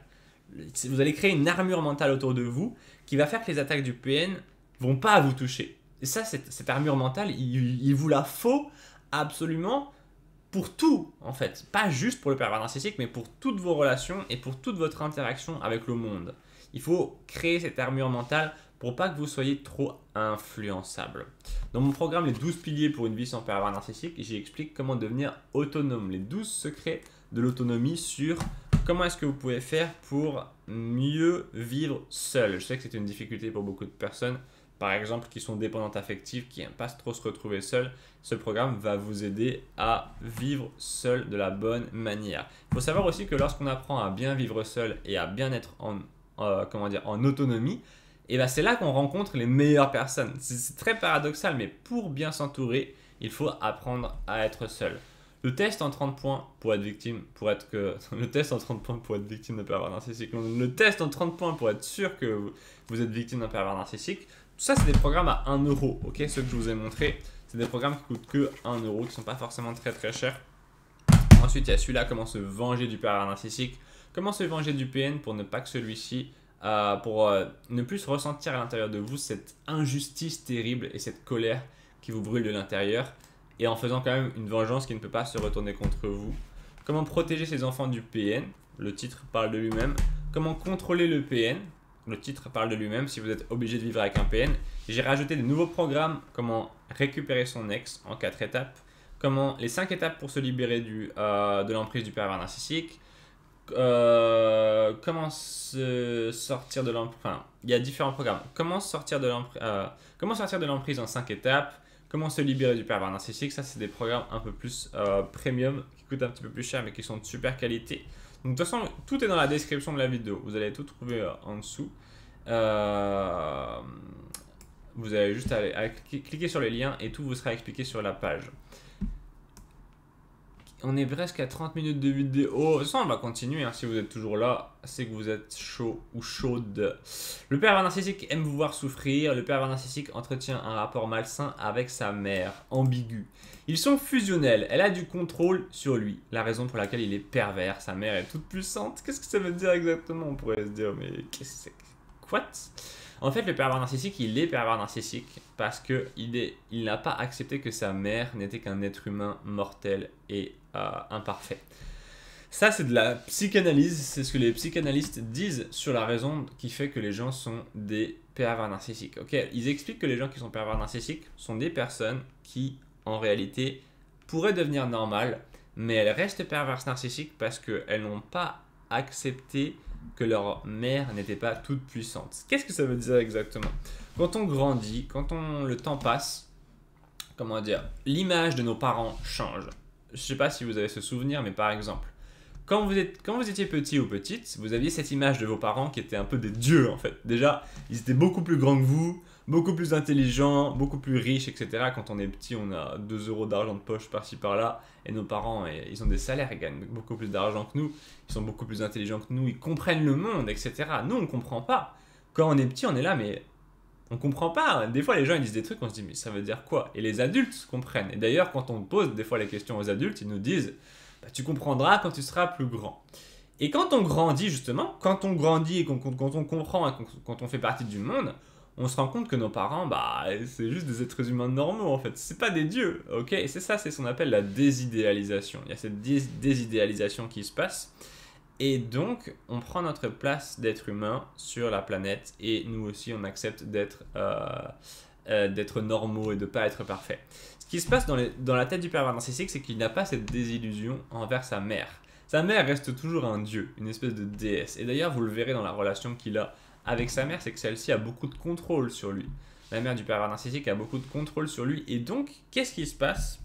vous allez créer une armure mentale autour de vous qui va faire que les attaques du PN vont pas vous toucher. Et ça, cette, armure mentale, il, vous la faut absolument pour tout, en fait. Pas juste pour le pervers narcissique, mais pour toutes vos relations et pour toute votre interaction avec le monde. Il faut créer cette armure mentale pour pas que vous soyez trop influençable. Dans mon programme Les 12 piliers pour une vie sans pervers narcissique, j'explique comment devenir autonome, les 12 secrets de l'autonomie sur comment est-ce que vous pouvez faire pour mieux vivre seul Je sais que c'est une difficulté pour beaucoup de personnes, par exemple, qui sont dépendantes affectives, qui n'aiment pas trop se retrouver seul. Ce programme va vous aider à vivre seul de la bonne manière. Il faut savoir aussi que lorsqu'on apprend à bien vivre seul et à bien être en, comment dire, en autonomie, et ben, c'est là qu'on rencontre les meilleures personnes. C'est très paradoxal, mais pour bien s'entourer, il faut apprendre à être seul. Le test en 30 points pour être victime, pour être que le test en 30 points pour être victime d'un pervers narcissique, le test en 30 points pour être sûr que vous êtes victime d'un pervers narcissique, tout ça c'est des programmes à 1 euro, ok Ceux que je vous ai montrés, c'est des programmes qui coûtent que 1 euro, qui sont pas forcément très très chers. Ensuite, il y a celui-là, comment se venger du pervers narcissique, comment se venger du PN pour ne pas que celui-ci euh, pour euh, ne plus ressentir à l'intérieur de vous cette injustice terrible et cette colère qui vous brûle de l'intérieur et en faisant quand même une vengeance qui ne peut pas se retourner contre vous. Comment protéger ses enfants du PN Le titre parle de lui-même. Comment contrôler le PN Le titre parle de lui-même si vous êtes obligé de vivre avec un PN. J'ai rajouté de nouveaux programmes, comment récupérer son ex en 4 étapes, comment les 5 étapes pour se libérer du, euh, de l'emprise du pervers narcissique, euh, comment se sortir de l'emprise. il y a différents programmes. Comment sortir de euh, l'emprise en 5 étapes Comment se libérer du pervers narcissique Ça, c'est des programmes un peu plus euh, premium qui coûtent un petit peu plus cher mais qui sont de super qualité. Donc, de toute façon, tout est dans la description de la vidéo. Vous allez tout trouver euh, en dessous. Euh, vous allez juste aller, cliquer sur les liens et tout vous sera expliqué sur la page. On est presque à 30 minutes de vidéo. Ça, on va continuer. Hein, si vous êtes toujours là, c'est que vous êtes chaud ou chaude. Le père narcissique aime vous voir souffrir. Le père narcissique entretient un rapport malsain avec sa mère. Ambigu. Ils sont fusionnels. Elle a du contrôle sur lui. La raison pour laquelle il est pervers. Sa mère est toute puissante. Qu'est-ce que ça veut dire exactement On pourrait se dire, mais qu'est-ce que c'est Quoi en fait, le pervers narcissique, il est pervers narcissique parce qu'il il n'a pas accepté que sa mère n'était qu'un être humain mortel et euh, imparfait. Ça, c'est de la psychanalyse, c'est ce que les psychanalystes disent sur la raison qui fait que les gens sont des pervers narcissiques. Ok, Ils expliquent que les gens qui sont pervers narcissiques sont des personnes qui, en réalité, pourraient devenir normales, mais elles restent perverses narcissiques parce qu'elles n'ont pas accepté que leur mère n'était pas toute puissante. Qu'est-ce que ça veut dire exactement Quand on grandit, quand le temps passe, comment dire, l'image de nos parents change. Je ne sais pas si vous avez ce souvenir, mais par exemple, quand vous, êtes, quand vous étiez petit ou petite, vous aviez cette image de vos parents qui étaient un peu des dieux en fait. Déjà, ils étaient beaucoup plus grands que vous, beaucoup plus intelligents, beaucoup plus riches, etc. Quand on est petit, on a 2 euros d'argent de poche par-ci par-là, et nos parents, ils ont des salaires, ils gagnent beaucoup plus d'argent que nous, ils sont beaucoup plus intelligents que nous, ils comprennent le monde, etc. Nous, on ne comprend pas. Quand on est petit, on est là, mais on comprend pas. Des fois, les gens ils disent des trucs, on se dit, mais ça veut dire quoi Et les adultes comprennent. Et d'ailleurs, quand on pose des fois les questions aux adultes, ils nous disent bah, tu comprendras quand tu seras plus grand. Et quand on grandit justement, quand on grandit et quand on comprend et quand on fait partie du monde, on se rend compte que nos parents, bah, c'est juste des êtres humains normaux en fait. C'est pas des dieux, ok Et c'est ça, c'est ce qu'on appelle la désidéalisation. Il y a cette désidéalisation qui se passe. Et donc, on prend notre place d'être humain sur la planète et nous aussi, on accepte d'être euh, euh normaux et de pas être parfaits. Ce qui se passe dans, les, dans la tête du pervers narcissique, c'est qu'il n'a pas cette désillusion envers sa mère. Sa mère reste toujours un dieu, une espèce de déesse. Et d'ailleurs, vous le verrez dans la relation qu'il a avec sa mère, c'est que celle-ci a beaucoup de contrôle sur lui. La mère du pervers narcissique a beaucoup de contrôle sur lui. Et donc, qu'est-ce qui se passe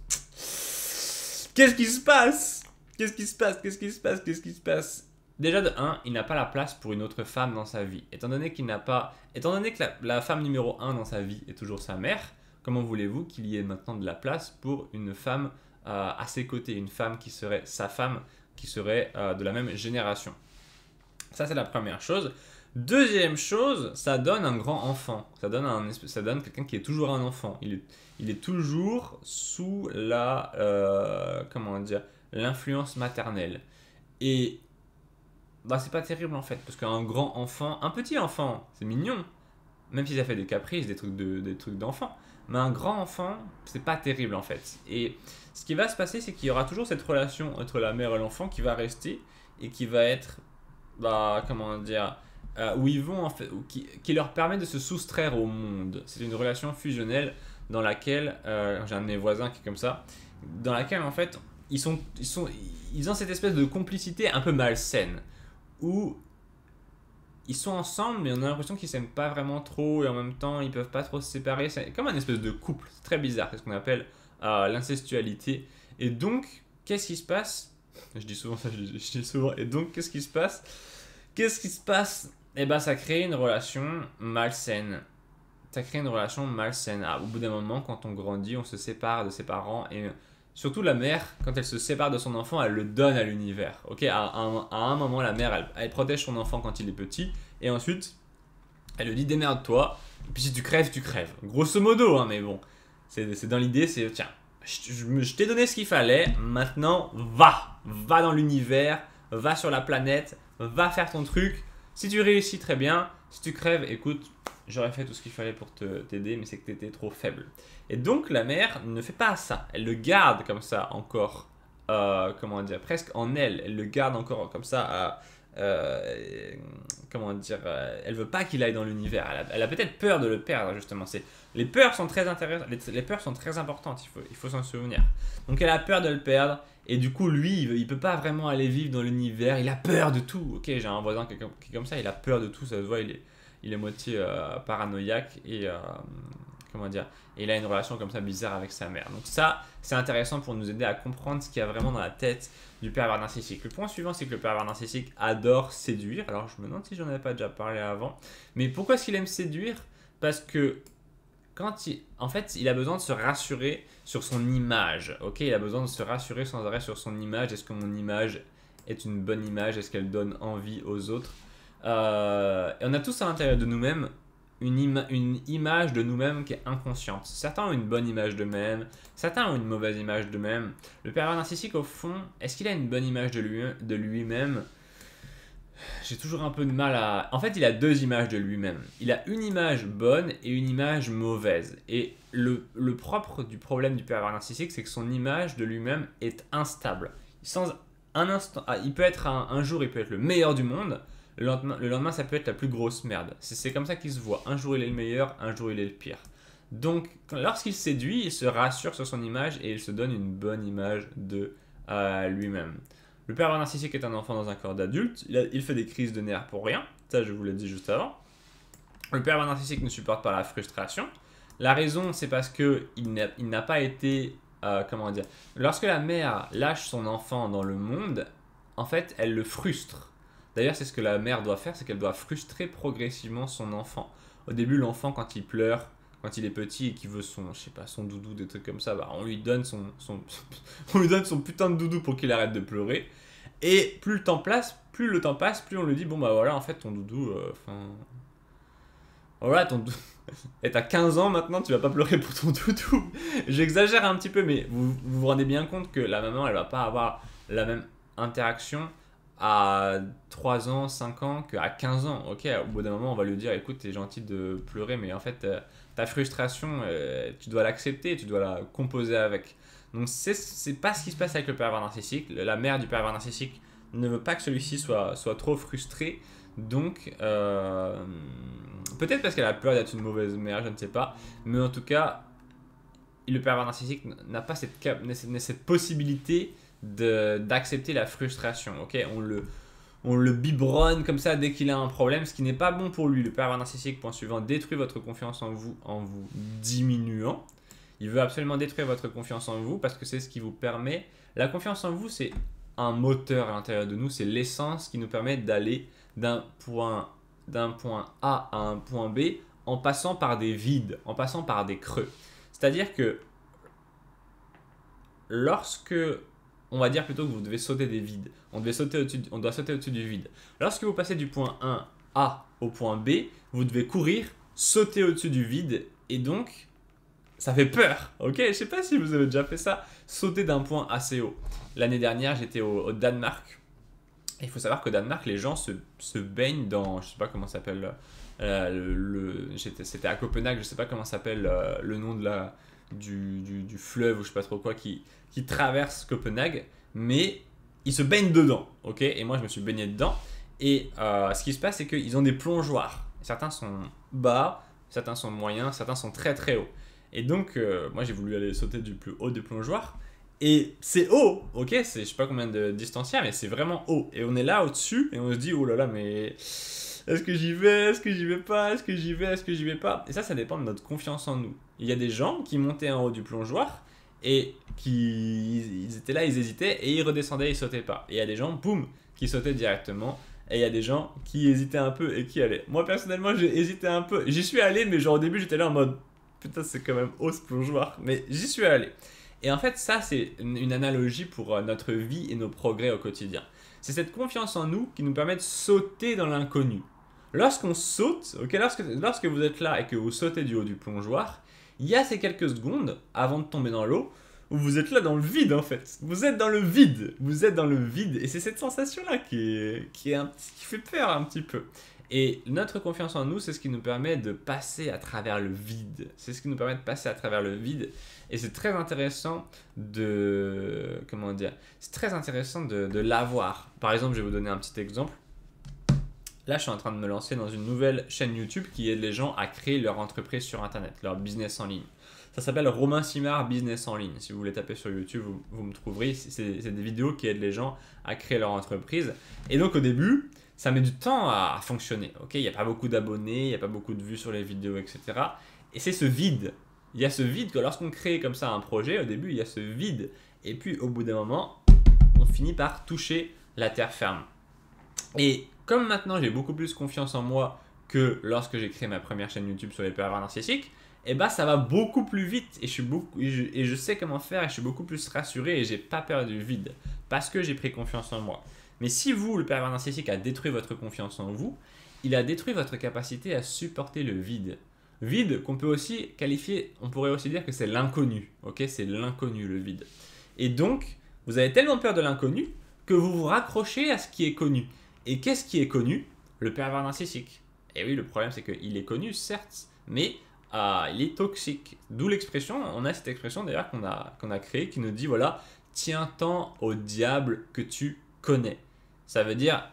Qu'est-ce qui se passe Qu'est-ce qui se passe Qu'est-ce qui se passe Qu'est-ce qui se passe Déjà de 1, il n'a pas la place pour une autre femme dans sa vie. Étant donné qu'il n'a pas... Étant donné que la, la, femme numéro 1 dans sa vie est toujours sa mère, comment voulez-vous qu'il y ait maintenant de la place pour une femme euh, à ses côtés, une femme qui serait sa femme, qui serait euh, de la même génération Ça, c'est la première chose. Deuxième chose, ça donne un grand enfant. Ça donne, un, ça donne quelqu'un qui est toujours un enfant. Il est, il est toujours sous la, euh, comment dire, l'influence maternelle. Et bah, c'est pas terrible en fait, parce qu'un grand enfant, un petit enfant, c'est mignon, même s'il a fait des caprices, des trucs de, des trucs d'enfant. Mais un grand enfant, c'est pas terrible en fait. Et ce qui va se passer, c'est qu'il y aura toujours cette relation entre la mère et l'enfant qui va rester et qui va être, bah, comment dire, euh, où ils vont en fait, qui, qui, leur permet de se soustraire au monde. C'est une relation fusionnelle dans laquelle, euh, j'ai un de mes voisins qui est comme ça, dans laquelle en fait, ils sont, ils sont, ils ont cette espèce de complicité un peu malsaine où ils sont ensemble, mais on a l'impression qu'ils s'aiment pas vraiment trop et en même temps ils peuvent pas trop se séparer. C'est comme un espèce de couple, c'est très bizarre, c'est ce qu'on appelle euh, l'incestualité. Et donc, qu'est-ce qui se passe Je dis souvent ça, je, dis souvent. Et donc, qu'est-ce qui se passe Qu'est-ce qui se passe Eh ben, ça crée une relation malsaine. Ça crée une relation malsaine. Ah, au bout d'un moment, quand on grandit, on se sépare de ses parents et Surtout la mère, quand elle se sépare de son enfant, elle le donne à l'univers. Ok, à un, moment, la mère, elle, protège son enfant quand il est petit, et ensuite, elle lui dit démerde-toi, puis si tu crèves, tu crèves. Grosso modo, hein, mais bon, c'est dans l'idée, c'est tiens, je t'ai donné ce qu'il fallait, maintenant, va, va dans l'univers, va sur la planète, va faire ton truc. Si tu réussis, très bien. Si tu crèves, écoute, j'aurais fait tout ce qu'il fallait pour te t'aider, mais c'est que t'étais trop faible. Et donc la mère ne fait pas ça, elle le garde comme ça encore, euh, comment dire, presque en elle, elle le garde encore comme ça euh, euh, comment dire, elle veut pas qu'il aille dans l'univers. Elle a, peut-être peur de le perdre justement. C'est les peurs sont très intéressantes, les, peurs sont très importantes. Il faut, s'en souvenir. Donc elle a peur de le perdre et du coup lui, il, veut, peut pas vraiment aller vivre dans l'univers. Il a peur de tout. Ok, j'ai un voisin qui est, comme, ça. Il a peur de tout. Ça se voit. Il est, il est moitié euh, paranoïaque et euh, comment dire il a une relation comme ça bizarre avec sa mère. Donc ça, c'est intéressant pour nous aider à comprendre ce qu'il y a vraiment dans la tête du pervers narcissique. Le point suivant, c'est que le pervers narcissique adore séduire. Alors je me demande si j'en avais pas déjà parlé avant, mais pourquoi est-ce qu'il aime séduire Parce que quand il, en fait, il a besoin de se rassurer sur son image. Ok, il a besoin de se rassurer sans arrêt sur son image. Est-ce que mon image est une bonne image Est-ce qu'elle donne envie aux autres euh, et on a tous à l'intérieur de nous-mêmes une, image de nous-mêmes qui est inconsciente. Certains ont une bonne image d'eux-mêmes, certains ont une mauvaise image d'eux-mêmes. Le pervers narcissique, au fond, est-ce qu'il a une bonne image de lui-même de lui même j'ai toujours un peu de mal à... En fait, il a deux images de lui-même. Il a une image bonne et une image mauvaise. Et le, propre du problème du pervers narcissique, c'est que son image de lui-même est instable. Sans un instant... Ah, il peut être un, un, jour, il peut être le meilleur du monde. Le lendemain, ça peut être la plus grosse merde. C'est comme ça qu'il se voit. Un jour, il est le meilleur, un jour, il est le pire. Donc, lorsqu'il séduit, il se rassure sur son image et il se donne une bonne image de euh, lui-même. Le père narcissique est un enfant dans un corps d'adulte. Il, fait des crises de nerfs pour rien. Ça, je vous l'ai dit juste avant. Le père narcissique ne supporte pas la frustration. La raison, c'est parce que il n'a pas été, euh, comment dire, lorsque la mère lâche son enfant dans le monde, en fait, elle le frustre. D'ailleurs, c'est ce que la mère doit faire, c'est qu'elle doit frustrer progressivement son enfant. Au début, l'enfant, quand il pleure, quand il est petit et qu'il veut son, je sais pas, son doudou, des trucs comme ça, bah, on lui donne son, on lui donne son putain de doudou pour qu'il arrête de pleurer. Et plus le temps passe, plus le temps passe, plus on lui dit bon bah voilà, en fait ton doudou, euh, enfin, voilà ton doudou. Et t'as 15 ans maintenant, tu vas pas pleurer pour ton doudou. J'exagère un petit peu, mais vous, vous vous rendez bien compte que la maman, elle va pas avoir la même interaction à 3 ans, 5 ans qu'à 15 ans. Ok, au bout d'un moment, on va lui dire écoute, t'es gentil de pleurer, mais en fait, euh, ta frustration, euh, tu dois l'accepter, tu dois la composer avec. Donc, c'est pas ce qui se passe avec le pervers narcissique. La mère du pervers narcissique ne veut pas que celui-ci soit, soit trop frustré. Donc, euh, peut-être parce qu'elle a peur d'être une mauvaise mère, je ne sais pas. Mais en tout cas, le pervers narcissique n'a pas cette, cette possibilité d'accepter la frustration. Ok, on le, on le biberonne comme ça dès qu'il a un problème, ce qui n'est pas bon pour lui. Le père narcissique, point suivant, détruit votre confiance en vous en vous diminuant. Il veut absolument détruire votre confiance en vous parce que c'est ce qui vous permet. La confiance en vous, c'est un moteur à l'intérieur de nous, c'est l'essence qui nous permet d'aller d'un point, d'un point A à un point B en passant par des vides, en passant par des creux. C'est-à-dire que lorsque on va dire plutôt que vous devez sauter des vides. On, devait sauter au on doit sauter au-dessus du vide. Lorsque vous passez du point 1A au point B, vous devez courir, sauter au-dessus du vide, et donc ça fait peur, ok Je sais pas si vous avez déjà fait ça, sauter d'un point assez haut. L'année dernière, j'étais au, Danemark. Il faut savoir qu'au Danemark, les gens se, baignent dans, je sais pas comment ça s'appelle, euh, le, c'était à Copenhague, je sais pas comment ça s'appelle euh, le nom de la, du, fleuve ou je sais pas trop quoi qui, traverse Copenhague, mais ils se baignent dedans, ok Et moi, je me suis baigné dedans. Et euh, ce qui se passe, c'est qu'ils ont des plongeoirs. Certains sont bas, certains sont moyens, certains sont très très hauts. Et donc, euh, moi, j'ai voulu aller sauter du plus haut des plongeoirs. Et c'est haut, ok C'est je sais pas combien de distance mais c'est vraiment haut. Et on est là au-dessus et on se dit, oh là là, mais est-ce que j'y vais Est-ce que j'y vais pas Est-ce que j'y vais Est-ce que j'y vais pas Et ça, ça dépend de notre confiance en nous il y a des gens qui montaient en haut du plongeoir et qui ils étaient là, ils hésitaient et ils redescendaient, ils sautaient pas. Et il y a des gens, boum, qui sautaient directement. Et il y a des gens qui hésitaient un peu et qui allaient. Moi personnellement, j'ai hésité un peu. J'y suis allé, mais genre au début, j'étais là en mode putain, c'est quand même haut ce plongeoir. Mais j'y suis allé. Et en fait, ça, c'est une analogie pour euh, notre vie et nos progrès au quotidien. C'est cette confiance en nous qui nous permet de sauter dans l'inconnu. Lorsqu'on saute, ok, lorsque, lorsque vous êtes là et que vous sautez du haut du plongeoir, il y a ces quelques secondes, avant de tomber dans l'eau, où vous êtes là dans le vide en fait. Vous êtes dans le vide, vous êtes dans le vide, et c'est cette sensation-là qui, qui, fait peur un petit peu. Et notre confiance en nous, c'est ce qui nous permet de passer à travers le vide. C'est ce qui nous permet de passer à travers le vide. Et c'est très intéressant de... Comment dire C'est très intéressant de l'avoir. Par exemple, je vais vous donner un petit exemple. Là, je suis en train de me lancer dans une nouvelle chaîne YouTube qui aide les gens à créer leur entreprise sur Internet, leur business en ligne. Ça s'appelle Romain Simard Business en ligne. Si vous voulez taper sur YouTube, vous, me trouverez. C'est des vidéos qui aident les gens à créer leur entreprise. Et donc au début, ça met du temps à fonctionner. ok il n'y a pas beaucoup d'abonnés, il n'y a pas beaucoup de vues sur les vidéos, etc. Et c'est ce vide. Il y a ce vide que lorsqu'on crée comme ça un projet, au début, il y a ce vide. Et puis au bout d'un moment, on finit par toucher la terre ferme. Et comme maintenant j'ai beaucoup plus confiance en moi que lorsque j'ai créé ma première chaîne YouTube sur les pervers narcissiques, et eh ben ça va beaucoup plus vite et je, suis sais comment faire et je suis beaucoup plus rassuré et j'ai pas peur du vide parce que j'ai pris confiance en moi. Mais si vous, le pervers narcissique, a détruit votre confiance en vous, il a détruit votre capacité à supporter le vide. Vide qu'on peut aussi qualifier, on pourrait aussi dire que c'est l'inconnu. Ok, c'est l'inconnu le vide. Et donc, vous avez tellement peur de l'inconnu que vous vous raccrochez à ce qui est connu. Et qu'est-ce qui est connu Le pervers narcissique. Et oui, le problème c'est qu'il est connu, certes, mais euh, il est toxique. D'où l'expression, on a cette expression d'ailleurs qu'on a, qu'on a créée qui nous dit, voilà, tiens tant au diable que tu connais. Ça veut dire,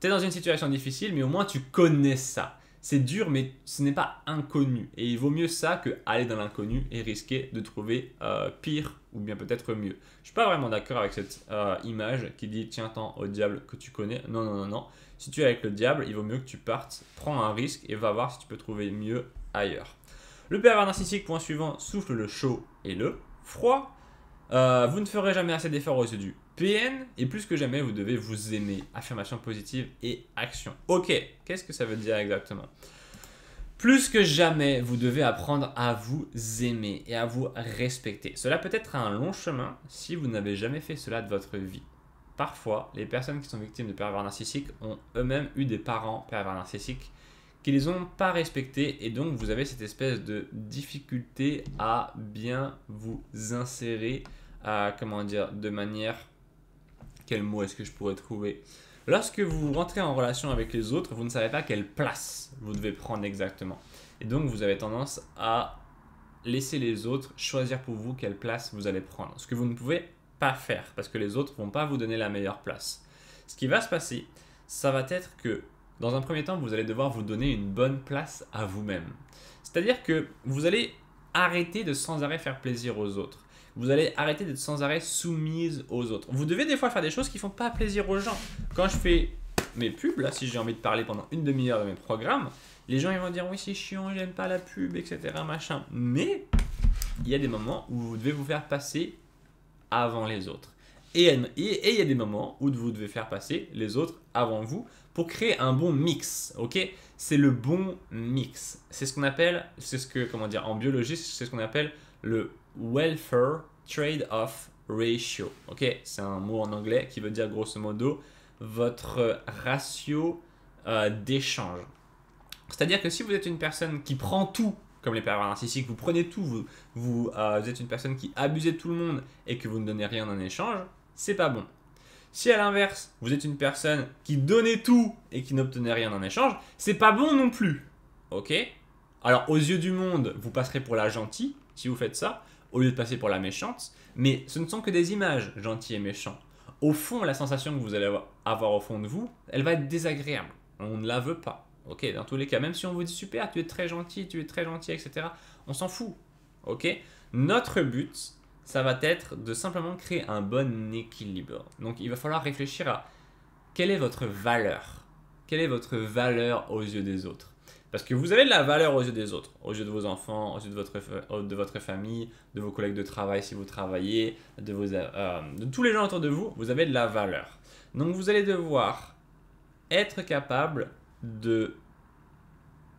tu es dans une situation difficile, mais au moins tu connais ça. C'est dur, mais ce n'est pas inconnu. Et il vaut mieux ça que aller dans l'inconnu et risquer de trouver euh, pire ou bien peut-être mieux. Je suis pas vraiment d'accord avec cette euh, image qui dit tiens tant au diable que tu connais. Non, non, non, non. Si tu es avec le diable, il vaut mieux que tu partes, prends un risque et va voir si tu peux trouver mieux ailleurs. Le père narcissique, point suivant, souffle le chaud et le froid. Euh, vous ne ferez jamais assez d'efforts aux yeux du PN et plus que jamais vous devez vous aimer. Affirmation positive et action. Ok, qu'est-ce que ça veut dire exactement plus que jamais, vous devez apprendre à vous aimer et à vous respecter. Cela peut être un long chemin si vous n'avez jamais fait cela de votre vie. Parfois, les personnes qui sont victimes de pervers narcissiques ont eux-mêmes eu des parents pervers narcissiques qui les ont pas respectés et donc vous avez cette espèce de difficulté à bien vous insérer, à, comment dire, de manière... Quel mot est-ce que je pourrais trouver Lorsque vous rentrez en relation avec les autres, vous ne savez pas quelle place vous devez prendre exactement. Et donc, vous avez tendance à laisser les autres choisir pour vous quelle place vous allez prendre. Ce que vous ne pouvez pas faire, parce que les autres ne vont pas vous donner la meilleure place. Ce qui va se passer, ça va être que, dans un premier temps, vous allez devoir vous donner une bonne place à vous-même. C'est-à-dire que vous allez arrêter de sans arrêt faire plaisir aux autres vous allez arrêter d'être sans arrêt soumise aux autres. Vous devez des fois faire des choses qui font pas plaisir aux gens. Quand je fais mes pubs, là, si j'ai envie de parler pendant une demi-heure de mes programmes, les gens ils vont dire oui c'est chiant, j'aime pas la pub, etc. Machin. Mais il y a des moments où vous devez vous faire passer avant les autres. Et, il y a des moments où vous devez faire passer les autres avant vous pour créer un bon mix, ok C'est le bon mix. C'est ce qu'on appelle, c'est ce que, comment dire, en biologie, c'est ce qu'on appelle le welfare trade-off ratio. Ok, c'est un mot en anglais qui veut dire grosso modo votre ratio euh, d'échange. C'est-à-dire que si vous êtes une personne qui prend tout, comme les pervers narcissiques, vous prenez tout, euh, vous, êtes une personne qui abusez tout le monde et que vous ne donnez rien en échange, c'est pas bon. Si à l'inverse, vous êtes une personne qui donnait tout et qui n'obtenait rien en échange, c'est pas bon non plus. Ok Alors, aux yeux du monde, vous passerez pour la gentille si vous faites ça, au lieu de passer pour la méchante, mais ce ne sont que des images, gentilles et méchant. Au fond, la sensation que vous allez avoir au fond de vous, elle va être désagréable. On ne la veut pas. Ok, dans tous les cas, même si on vous dit super, tu es très gentil, tu es très gentil, etc., on s'en fout. Ok, notre but, ça va être de simplement créer un bon équilibre. Donc il va falloir réfléchir à quelle est votre valeur Quelle est votre valeur aux yeux des autres parce que vous avez de la valeur aux yeux des autres, aux yeux de vos enfants, aux yeux de votre, euh, de votre famille, de vos collègues de travail si vous travaillez, de, euh, de tous les gens autour de vous, vous avez de la valeur. Donc vous allez devoir être capable de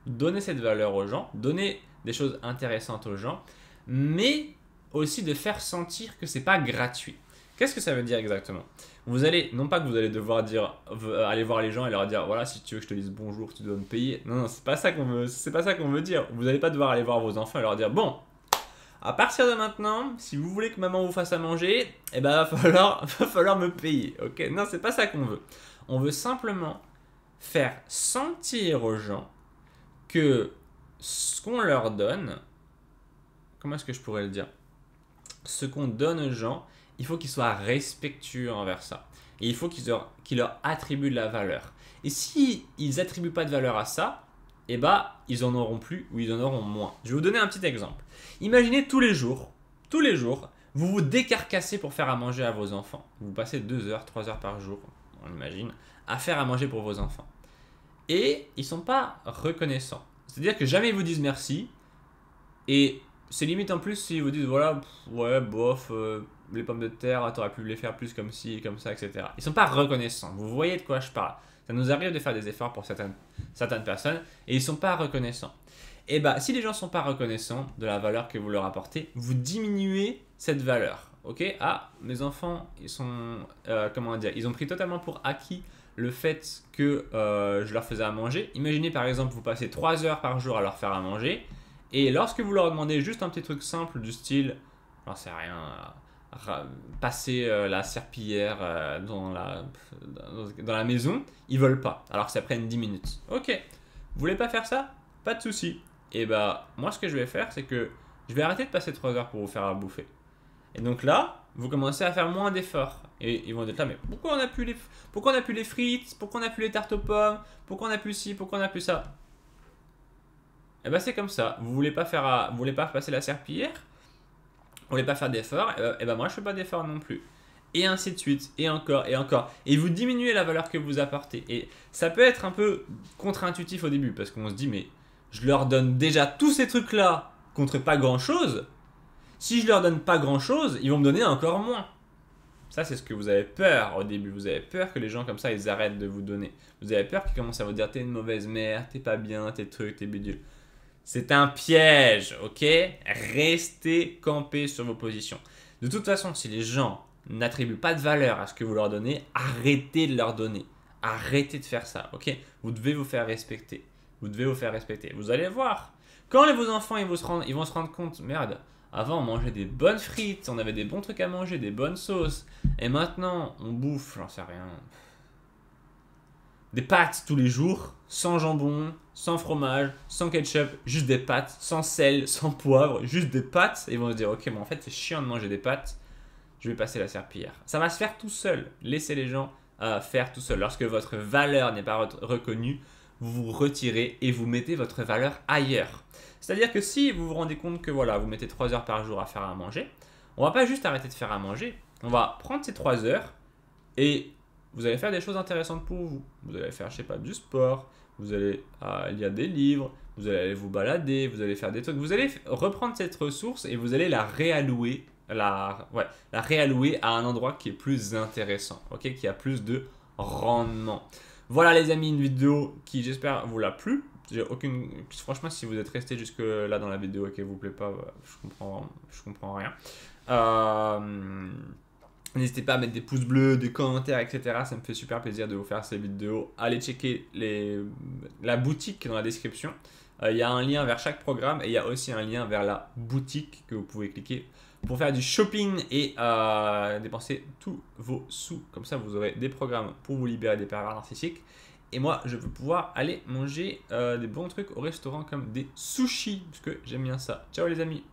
donner cette valeur aux gens, donner des choses intéressantes aux gens, mais aussi de faire sentir que c'est pas gratuit. Qu'est-ce que ça veut dire exactement Vous allez, non pas que vous allez devoir dire, euh, aller voir les gens et leur dire, voilà, si tu veux que je te dise bonjour, tu dois me payer. Non, non, c'est pas ça qu'on veut, c'est pas ça qu'on veut dire. Vous n'allez pas devoir aller voir vos enfants et leur dire, bon, à partir de maintenant, si vous voulez que maman vous fasse à manger, eh ben, va falloir, va falloir me payer. Ok Non, c'est pas ça qu'on veut. On veut simplement faire sentir aux gens que ce qu'on leur donne, comment est-ce que je pourrais le dire Ce qu'on donne aux gens il faut qu'ils soient respectueux envers ça. Et il faut qu'ils leur, leur, attribuent de la valeur. Et s'ils ils attribuent pas de valeur à ça, eh ben, ils en auront plus ou ils en auront moins. Je vais vous donner un petit exemple. Imaginez tous les jours, tous les jours, vous vous décarcassez pour faire à manger à vos enfants. Vous passez 2 heures, 3 heures par jour, on imagine, à faire à manger pour vos enfants. Et ils sont pas reconnaissants. C'est-à-dire que jamais ils vous disent merci. Et c'est limite en plus s'ils vous disent voilà, ouais, bof, euh, les pommes de terre, ah, t'aurais pu les faire plus comme ci comme ça, etc. Ils sont pas reconnaissants. Vous voyez de quoi je parle. Ça nous arrive de faire des efforts pour certaines, personnes et ils sont pas reconnaissants. Et eh bah, ben, si les gens sont pas reconnaissants de la valeur que vous leur apportez, vous diminuez cette valeur. Ok Ah, mes enfants, ils sont. Euh, comment dire Ils ont pris totalement pour acquis le fait que euh, je leur faisais à manger. Imaginez par exemple, vous passez 3 heures par jour à leur faire à manger. Et lorsque vous leur demandez juste un petit truc simple du style, j'en sais rien, passer euh, la serpillière euh, dans, la, dans la maison, ils veulent pas, alors que ça prenne 10 minutes. Ok, vous voulez pas faire ça Pas de souci. Et eh bah, ben, moi, ce que je vais faire, c'est que je vais arrêter de passer 3 heures pour vous faire bouffer. Et donc là, vous commencez à faire moins d'efforts. Et ils vont dire, là, ah, mais pourquoi on a plus les, pourquoi on a les frites Pourquoi on a plus les tartes aux pommes Pourquoi on a plus ci Pourquoi on a plus ça Et eh bah, ben, c'est comme ça. Vous voulez pas faire vous voulez pas passer la serpillière on ne pas faire d'efforts, et euh, eh ben moi je fais pas d'effort non plus. Et ainsi de suite, et encore, et encore. Et vous diminuez la valeur que vous apportez. Et ça peut être un peu contre-intuitif au début, parce qu'on se dit, mais je leur donne déjà tous ces trucs-là contre pas grand-chose. Si je leur donne pas grand-chose, ils vont me donner encore moins. Ça, c'est ce que vous avez peur au début. Vous avez peur que les gens comme ça, ils arrêtent de vous donner. Vous avez peur qu'ils commencent à vous dire, t'es une mauvaise mère, t'es pas bien, t'es truc, t'es bidule. C'est un piège, ok Restez campé sur vos positions. De toute façon, si les gens n'attribuent pas de valeur à ce que vous leur donnez, arrêtez de leur donner. Arrêtez de faire ça, ok Vous devez vous faire respecter. Vous devez vous faire respecter. Vous allez voir. Quand vos enfants ils vont, se rendre, ils vont se rendre compte, merde, avant on mangeait des bonnes frites, on avait des bons trucs à manger, des bonnes sauces. Et maintenant, on bouffe, j'en sais rien. Des pâtes tous les jours, sans jambon, sans fromage, sans ketchup, juste des pâtes, sans sel, sans poivre, juste des pâtes. Et ils vont se dire, ok, mais en fait, c'est chiant de manger des pâtes, je vais passer la serpillière. Ça va se faire tout seul. Laissez les gens euh, faire tout seul. Lorsque votre valeur n'est pas reconnue, vous vous retirez et vous mettez votre valeur ailleurs. C'est-à-dire que si vous vous rendez compte que voilà, vous mettez 3 heures par jour à faire à manger, on va pas juste arrêter de faire à manger, on va prendre ces 3 heures et vous allez faire des choses intéressantes pour vous. Vous allez faire, je sais pas, du sport, vous allez y euh, lire des livres, vous allez vous balader, vous allez faire des trucs, vous allez reprendre cette ressource et vous allez la réallouer, la, ouais, la réallouer à un endroit qui est plus intéressant, ok, qui a plus de rendement. Voilà les amis, une vidéo qui j'espère vous l'a plu. Aucune... Franchement, si vous êtes resté jusque là dans la vidéo et qu'elle vous plaît pas, euh, je comprends, comprends rien. Euh... N'hésitez pas à mettre des pouces bleus, des commentaires, etc. Ça me fait super plaisir de vous faire ces vidéos. Allez checker la boutique dans la description. Euh, il y a un lien vers chaque programme et il y a aussi un lien vers la boutique que vous pouvez cliquer pour faire du shopping et euh, dépenser tous vos sous. Comme ça, vous aurez des programmes pour vous libérer des pervers narcissiques. Et moi, je veux pouvoir aller manger euh, des bons trucs au restaurant comme des sushis, parce que j'aime bien ça. Ciao les amis